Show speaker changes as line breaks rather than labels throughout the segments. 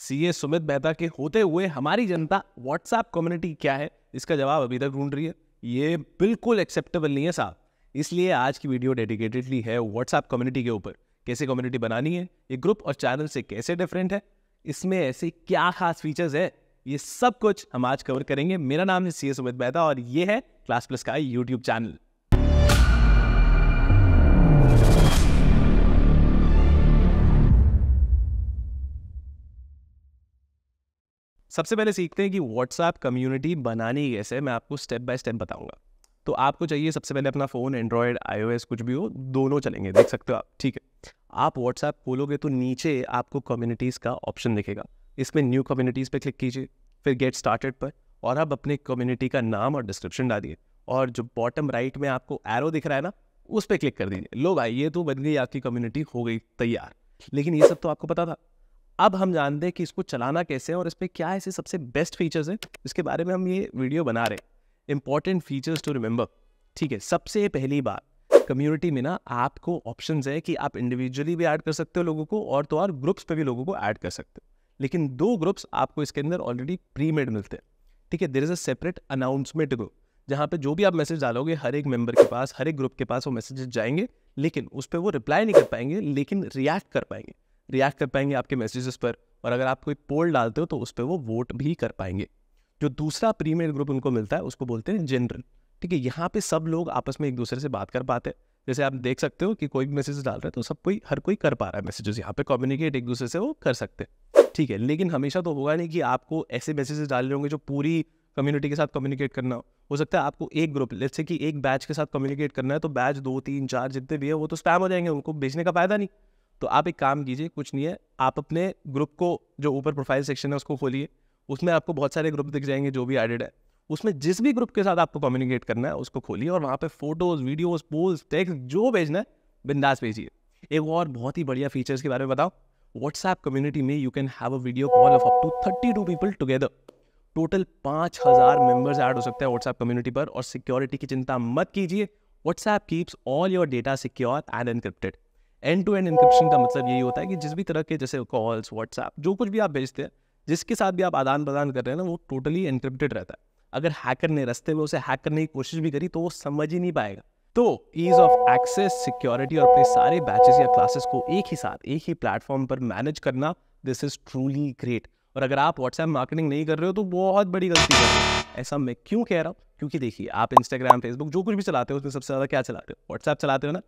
CA Sumit Mehta के होते हुए हमारी जनता व्हाट्सएप कम्युनिटी क्या है इसका जवाब अभी तक ढूंढ रही है ये बिल्कुल एक्सेप्टेबल नहीं है साहब इसलिए आज की वीडियो डेडिकेटेडली है व्हाट्सएप कम्युनिटी के ऊपर कैसे कम्युनिटी बनानी है ये ग्रुप और चैनल से कैसे डिफरेंट है इसमें ऐसे क्या खास फीचर्स है ये सब कुछ हम आज कवर करेंगे मेरा नाम है सी सुमित मेहता और ये है क्लास प्लस का यूट्यूब चैनल सबसे पहले सीखते हैं कि व्हाट्सएप कम्युनिटी बनानी कैसे मैं आपको स्टेप बाय स्टेप बताऊंगा तो आपको चाहिए सबसे पहले अपना फ़ोन एंड्रॉयड आईओएस कुछ भी हो दोनों चलेंगे देख सकते हो आप ठीक है आप व्हाट्सएप खोलोगे तो नीचे आपको कम्युनिटीज़ का ऑप्शन दिखेगा इसमें न्यू कम्युनिटीज़ पर क्लिक कीजिए फिर गेट स्टार्टेड पर और आप अपने कम्युनिटी का नाम और डिस्क्रिप्शन डालिए और जो बॉटम राइट में आपको एरो दिख रहा है ना उस पर क्लिक कर दीजिए लो भाई ये तो बन गई आपकी कम्युनिटी हो गई तैयार लेकिन ये सब तो आपको पता था अब हम जानते हैं कि इसको चलाना कैसे है और इस पर क्या ऐसे सबसे बेस्ट फीचर्स हैं इसके बारे में हम ये वीडियो बना रहे हैं इंपॉर्टेंट फीचर्स टू रिमेंबर ठीक है सबसे पहली बात कम्युनिटी में ना आपको ऑप्शंस है कि आप इंडिविजुअली भी ऐड कर सकते हो लोगों को और तो और ग्रुप्स पे भी लोगों को ऐड कर सकते हो लेकिन दो ग्रुप्स आपको इसके अंदर ऑलरेडी प्री मेड मिलते हैं ठीक है there is a separate announcement group जहाँ पे जो भी आप मैसेज डालोगे हर एक मेंबर के पास हर एक ग्रुप के पास वो मैसेजेस जाएंगे लेकिन उस पर वो रिप्लाई नहीं कर पाएंगे लेकिन रिएक्ट कर पाएंगे रिएक्ट कर पाएंगे आपके मैसेजेस पर और अगर आप कोई पोल डालते हो तो उस पर वो वोट भी कर पाएंगे जो दूसरा प्रीमियर ग्रुप उनको मिलता है उसको बोलते हैं जनरल ठीक है यहाँ पे सब लोग आपस में एक दूसरे से बात कर पाते हैं जैसे आप देख सकते हो कि कोई भी मैसेज डाल रहा है तो सब कोई हर कोई कर पा रहा है मैसेजेस यहाँ पे कम्युनिकेट एक दूसरे से वो कर सकते हैं ठीक है लेकिन हमेशा तो होगा नहीं कि आपको ऐसे मैसेजेस डाल रहे होंगे जो पूरी कम्युनिटी के साथ कम्युनिकेट करना हो हो सकता है आपको एक ग्रुप जैसे कि एक बैच के साथ कम्युनिकेट करना है तो बैच दो तीन चार जितने भी है वो तो स्पैम हो जाएंगे उनको बेचने का फायदा नहीं तो आप एक काम कीजिए कुछ नहीं है आप अपने ग्रुप को जो ऊपर प्रोफाइल सेक्शन है उसको खोलिए उसमें आपको बहुत सारे ग्रुप दिख जाएंगे जो भी एडेड है उसमें जिस भी ग्रुप के साथ आपको कम्युनिकेट करना है उसको खोलिए और वहाँ पे फोटोज़ वीडियोज़ पोल्स टेक्स जो भेजना है बिंदास भेजिए एक और बहुत ही बढ़िया फीचर्स के बारे में बताओ व्हाट्सएप कम्युनिटी में you can have a video call of up to thirty two people together total पाँच हज़ार मेम्बर्स ऐड हो सकते हैं व्हाट्सएप कम्युनिटी पर और सिक्योरिटी की चिंता मत कीजिए WhatsApp keeps all your data secure and encrypted end to end encryption का मतलब यही होता है कि जिस भी तरह के जैसे कॉल्स व्हाट्सएप जो कुछ भी आप भेजते हैं जिसके साथ भी आप आदान प्रदान कर रहे हैं ना वो टोटली इंक्रिप्टेड रहता है अगर हैकर ने रस्ते में उसे हैक करने की कोशिश भी करी तो वो समझ ही नहीं पाएगा तो ईज ऑफ एक्सेस सिक्योरिटी और अपने सारे बैचेस या क्लासेस को एक ही साथ एक ही प्लेटफॉर्म पर मैनेज करना दिस इज ट्रूली ग्रेट और अगर आप व्हाट्सएप मार्केटिंग नहीं कर रहे हो तो बहुत बड़ी गलती कर रहे हो ऐसा मैं क्यों कह रहा हूँ क्योंकि देखिए आप इंस्टाग्राम फेसबुक जो कुछ भी चलाते हो उसमें सबसे ज़्यादा क्या चलाते हो व्हाट्सएप चलाते हो ना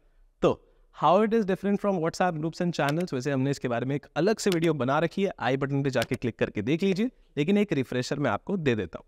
तो how it is different from WhatsApp groups and channels वैसे हमने इसके बारे में एक अलग से वीडियो बना रखी है आई बटन पे जाके क्लिक करके देख लीजिए लेकिन एक रिफ्रेशर मैं आपको दे देता हूँ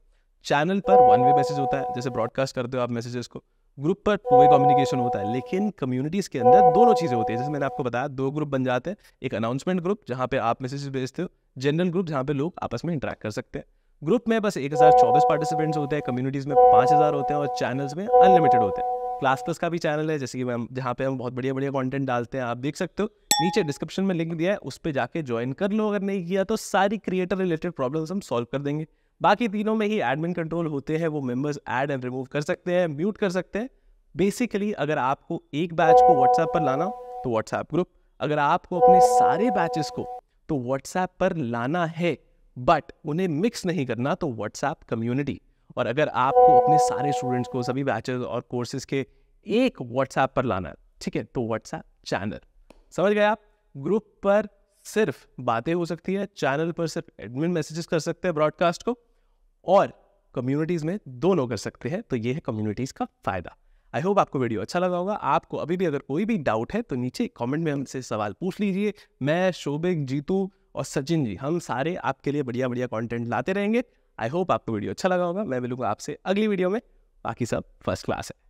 चैनल पर वन वे मैसेज होता है जैसे ब्रॉडकास्ट करते हो आप मैसेजेस को ग्रुप पर टू वे कम्युनिकेशन होता है लेकिन कम्युनिटीज़ के अंदर दोनों चीज़ें होती है जैसे मैंने आपको बताया दो ग्रुप बन जाते हैं एक अनाउंसमेंट ग्रुप जहाँ पे आप मैसेजेस भेजते हो जनरल ग्रुप जहाँ पे लोग आपस में इंटरेक्ट कर सकते हैं ग्रुप में बस एक हज़ार चौबीस पार्टिसिपेंट्स होते हैं कम्युनिटीज़ में पांच हज़ार होते हैं और चैनल्स में अनलिमिटेड होते हैं क्लास प्लस का भी चैनल है जैसे कि मैम जहाँ पे हम बहुत बढ़िया बढ़िया कंटेंट डालते हैं आप देख सकते हो नीचे डिस्क्रिप्शन में लिंक दिया है उस पर जाके ज्वाइन कर लो अगर नहीं किया तो सारी क्रिएटर रिलेटेड प्रॉब्लम्स हम सॉल्व कर देंगे बाकी तीनों में ही एडमिन कंट्रोल होते हैं वो मेंबर्स ऐड एंड रिमूव कर सकते हैं म्यूट कर सकते हैं बेसिकली अगर आपको एक बैच को व्हाट्सएप पर लाना तो व्हाट्सएप ग्रुप अगर आपको अपने सारे बैचेस को तो व्हाट्सएप पर लाना है बट उन्हें मिक्स नहीं करना तो व्हाट्सएप कम्युनिटी और अगर आपको अपने सारे स्टूडेंट्स को सभी बैचेस और कोर्सेज के एक व्हाट्सएप पर लाना है ठीक है तो व्हाट्सएप चैनल समझ गए आप ग्रुप पर सिर्फ बातें हो सकती है चैनल पर सिर्फ एडमिन मैसेजेस कर सकते हैं ब्रॉडकास्ट को और कम्युनिटीज़ में दोनों कर सकते हैं तो ये है कम्युनिटीज़ का फ़ायदा आई होप आपको वीडियो अच्छा लगा होगा आपको अभी भी अगर कोई भी डाउट है तो नीचे कमेंट में हमसे सवाल पूछ लीजिए मैं शोभिक जीतू और सचिन जी हम सारे आपके लिए बढ़िया बढ़िया कंटेंट लाते रहेंगे आई होप आपको वीडियो अच्छा लगा होगा मैं मिलूंगा आपसे अगली वीडियो में बाकी सब फर्स्ट क्लास है